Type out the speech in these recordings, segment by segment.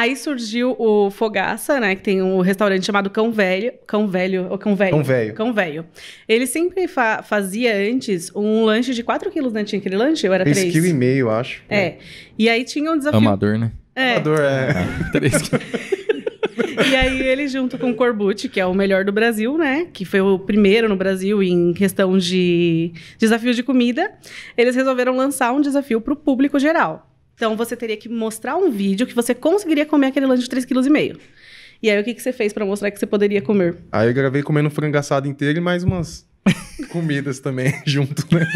Aí surgiu o Fogaça, né? Que tem um restaurante chamado Cão Velho. Cão Velho ou Cão Velho? Cão Velho. Cão Velho. Ele sempre fa fazia antes um lanche de 4 quilos, né? Tinha aquele lanche? era 3? 3 quilos e meio, acho. É. E aí tinha um desafio... Amador, né? É. Amador, é. 3 é. quilos. E aí ele junto com o Corbucci, que é o melhor do Brasil, né? Que foi o primeiro no Brasil em questão de desafio de comida, eles resolveram lançar um desafio para o público geral. Então você teria que mostrar um vídeo que você conseguiria comer aquele lanche de 3,5 kg. E aí o que, que você fez para mostrar que você poderia comer? Aí eu gravei comendo frango assado inteiro e mais umas comidas também junto, né?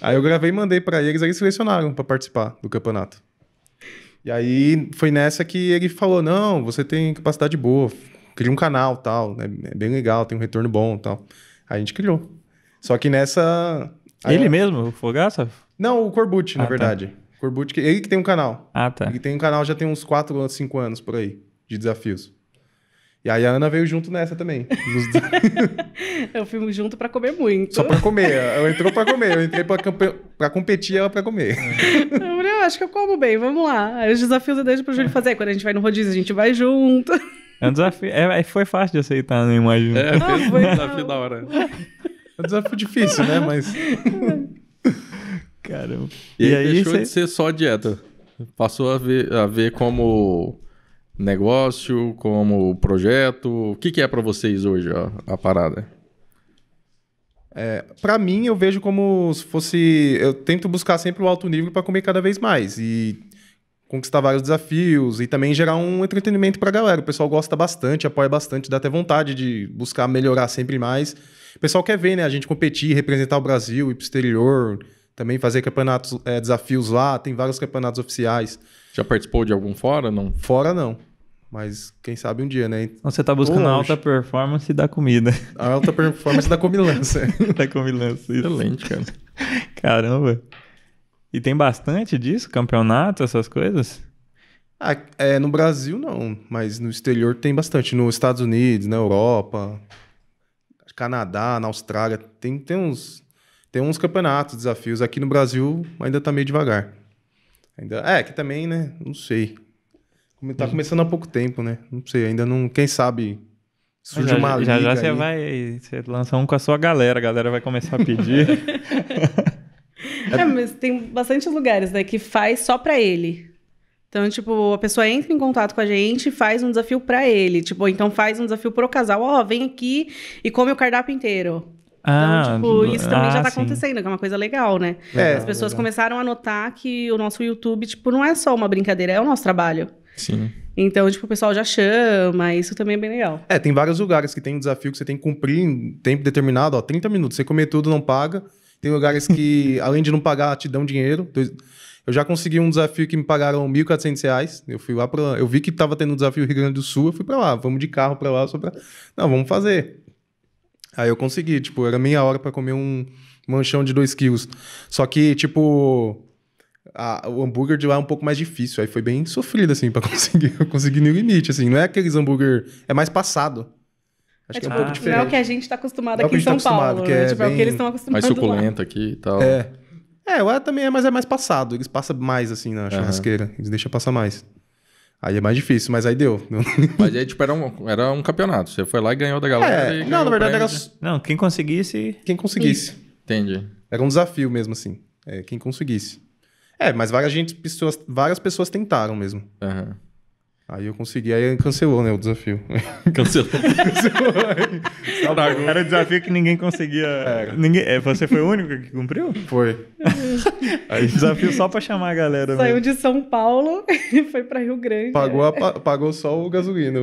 aí eu gravei e mandei para eles, aí eles selecionaram para participar do campeonato. E aí foi nessa que ele falou: "Não, você tem capacidade boa, cria um canal, tal, né? é bem legal, tem um retorno bom, tal". Aí a gente criou. Só que nessa Aí ele mesmo, o Fogaça? Não, o Corbucci, ah, na tá. verdade. Tá. Corbucci, que, ele que tem um canal. Ah, tá. Ele tem um canal já tem uns 4 ou 5 anos por aí, de desafios. E aí a Ana veio junto nessa também. eu fui junto para comer muito. Só para comer. Ela entrou para comer. Eu entrei para competir ela para comer. eu ah, acho que eu como bem, vamos lá. Aí os desafios eu deixo pro Júlio fazer. Quando a gente vai no rodízio, a gente vai junto. É um desafio. É, é foi fácil de aceitar, não né, imagino. É, foi um desafio da hora. É um desafio difícil, né? Mas. Caramba. E, e aí deixou aí... de ser só dieta. Passou a ver, a ver como negócio, como projeto. O que, que é para vocês hoje a, a parada? É, para mim, eu vejo como se fosse. Eu tento buscar sempre o alto nível para comer cada vez mais e conquistar vários desafios e também gerar um entretenimento para a galera. O pessoal gosta bastante, apoia bastante, dá até vontade de buscar melhorar sempre mais. O pessoal quer ver né, a gente competir, representar o Brasil, ir pro exterior, também fazer campeonatos, é, desafios lá, tem vários campeonatos oficiais. Já participou de algum fora, não? Fora não. Mas quem sabe um dia, né? Então você tá buscando a alta performance da comida. A alta performance da comilança. da comilança, isso. Excelente, cara. Caramba. E tem bastante disso? Campeonato, essas coisas? Ah, é, no Brasil não, mas no exterior tem bastante. Nos Estados Unidos, na Europa, Canadá, na Austrália, tem, tem uns, tem uns campeonatos, desafios. Aqui no Brasil ainda tá meio devagar. Ainda, é, que também, né? Não sei. Tá uhum. começando há pouco tempo, né? Não sei, ainda não. Quem sabe surge já, uma já, Já você aí. vai. Você lança um com a sua galera, a galera vai começar a pedir. é, mas tem bastante lugares, né, que faz só pra ele. Então, tipo, a pessoa entra em contato com a gente e faz um desafio para ele. Tipo, então faz um desafio pro casal. Ó, oh, vem aqui e come o cardápio inteiro. Então, ah, então, tipo, isso também ah, já tá sim. acontecendo, que é uma coisa legal, né? É, As pessoas legal. começaram a notar que o nosso YouTube, tipo, não é só uma brincadeira, é o nosso trabalho. Sim. Então, tipo, o pessoal já chama, isso também é bem legal. É, tem vários lugares que tem um desafio que você tem que cumprir em tempo determinado, ó, 30 minutos. Você comer tudo, não paga. Tem lugares que, além de não pagar, te dão dinheiro. Eu já consegui um desafio que me pagaram 1.400 reais. Eu fui lá pra. Eu vi que tava tendo um desafio Rio Grande do Sul, eu fui pra lá. Vamos de carro pra lá só pra. Não, vamos fazer. Aí eu consegui, tipo, era meia hora para comer um manchão de 2 quilos. Só que, tipo, a, o hambúrguer de lá é um pouco mais difícil. Aí foi bem sofrido, assim, pra conseguir, conseguir no limite, assim. Não é aqueles hambúrguer... É mais passado. Acho é, que tipo, é um tipo, pouco diferente. Não é o que a gente tá acostumado é aqui em tá São Paulo. Que né? é, tipo, bem... é o que eles estão acostumados Mais suculento lá. aqui e tal. É. É, lá também é, mas é mais passado. Eles passam mais, assim, na churrasqueira. Uhum. Eles deixam passar mais. Aí é mais difícil, mas aí deu. Mas aí, tipo, era um, era um campeonato. Você foi lá e ganhou da galera. É, não, na verdade era. Não, quem conseguisse. Quem conseguisse. Isso. Entendi. Era um desafio mesmo, assim. É, quem conseguisse. É, mas várias, gente, pessoas, várias pessoas tentaram mesmo. Aham. Uhum. Aí eu consegui, aí cancelou, né, o desafio. Cancelou. cancelou. Tá Era o desafio que ninguém conseguia. Era. É. Ninguém, é, você foi o único que cumpriu? Foi. aí desafio só pra chamar a galera. Saiu mesmo. Né? de São Paulo e foi pra Rio Grande. Pagou, a, pagou só o gasolina.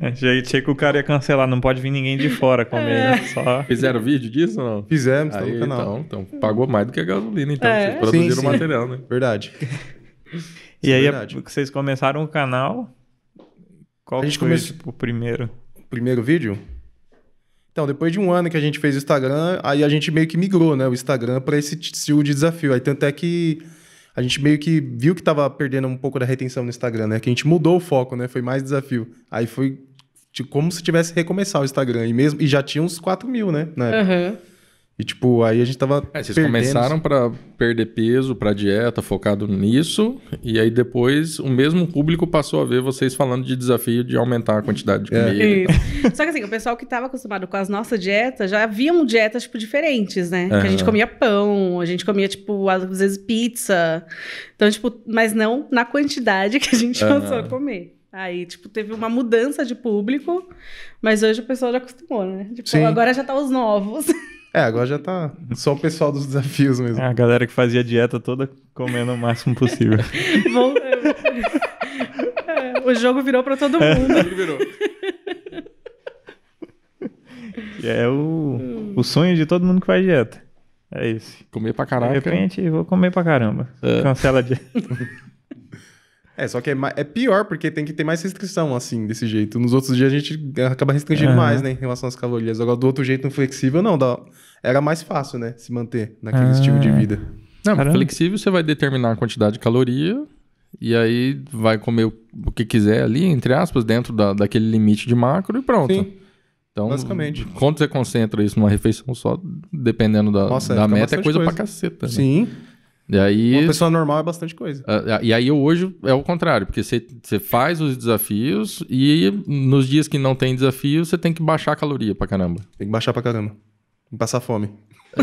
Achei é, que o cara ia cancelar, não pode vir ninguém de fora comer, é. né? Só... Fizeram vídeo disso ou não? Fizemos, aí, tá no canal. Então, então, pagou mais do que a gasolina, então. É. Vocês produziram sim, sim. material, né? Verdade. É e é aí vocês começaram o canal. Qual a gente foi comece... tipo, o primeiro? O primeiro vídeo? Então, depois de um ano que a gente fez o Instagram, aí a gente meio que migrou, né, o Instagram para esse estilo de desafio. Aí tanto é que a gente meio que viu que tava perdendo um pouco da retenção no Instagram, né? Que a gente mudou o foco, né? Foi mais desafio. Aí foi tipo, como se tivesse recomeçar o Instagram. E, mesmo, e já tinha uns 4 mil, né? Aham. E, tipo, aí a gente tava. É, vocês perdendo... começaram para perder peso, para dieta, focado nisso. E aí depois o mesmo público passou a ver vocês falando de desafio de aumentar a quantidade de é. comida. É. Só que assim, o pessoal que tava acostumado com as nossas dietas já haviam dietas, tipo, diferentes, né? É. Que a gente comia pão, a gente comia, tipo, às vezes pizza. Então, tipo, mas não na quantidade que a gente passou a comer. Aí, tipo, teve uma mudança de público, mas hoje o pessoal já acostumou, né? Tipo, Sim. agora já tá os novos. É, agora já tá só o pessoal dos desafios mesmo. É, a galera que fazia dieta toda comendo o máximo possível. Bom, é, é, o jogo virou para todo mundo. É, virou. é o, o sonho de todo mundo que faz dieta. É isso. Comer pra caramba. De repente, vou comer pra caramba. É. Cancela a dieta. É, só que é, é, pior porque tem que ter mais restrição, assim, desse jeito. Nos outros dias a gente eh, acaba restringindo mais, né, em relação às calorias. Agora, do outro jeito, não flexível, não. Dá... Era mais fácil, né, se manter naquele ah. estilo de vida. Não, Caramba. flexível você vai determinar a quantidade de caloria e aí vai comer o que quiser ali, entre aspas, dentro da, daquele limite de macro e pronto. Sim. Então, basicamente. Quando você concentra isso numa refeição só, dependendo da, Nossa, da meta, é coisa, coisa pra caceta. Né? Sim. E aí, Uma pessoa normal é bastante coisa. Ah, e aí hoje é o contrário, porque você, você faz os desafios e nos dias que não tem desafio, você tem que baixar a caloria pra caramba. Tem que baixar pra caramba. E passar fome.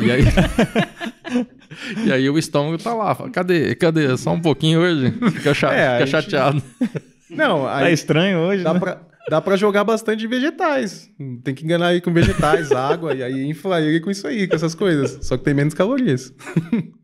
E aí, e aí o estômago tá lá. Fala, cadê? Cadê? Só um pouquinho hoje? Fica, chato, é, fica chateado. Não, tá aí, tá estranho hoje. Dá né? pra dá para jogar bastante vegetais. Tem que enganar aí com vegetais, água, e aí aí com isso aí, com essas coisas. Só que tem menos calorias.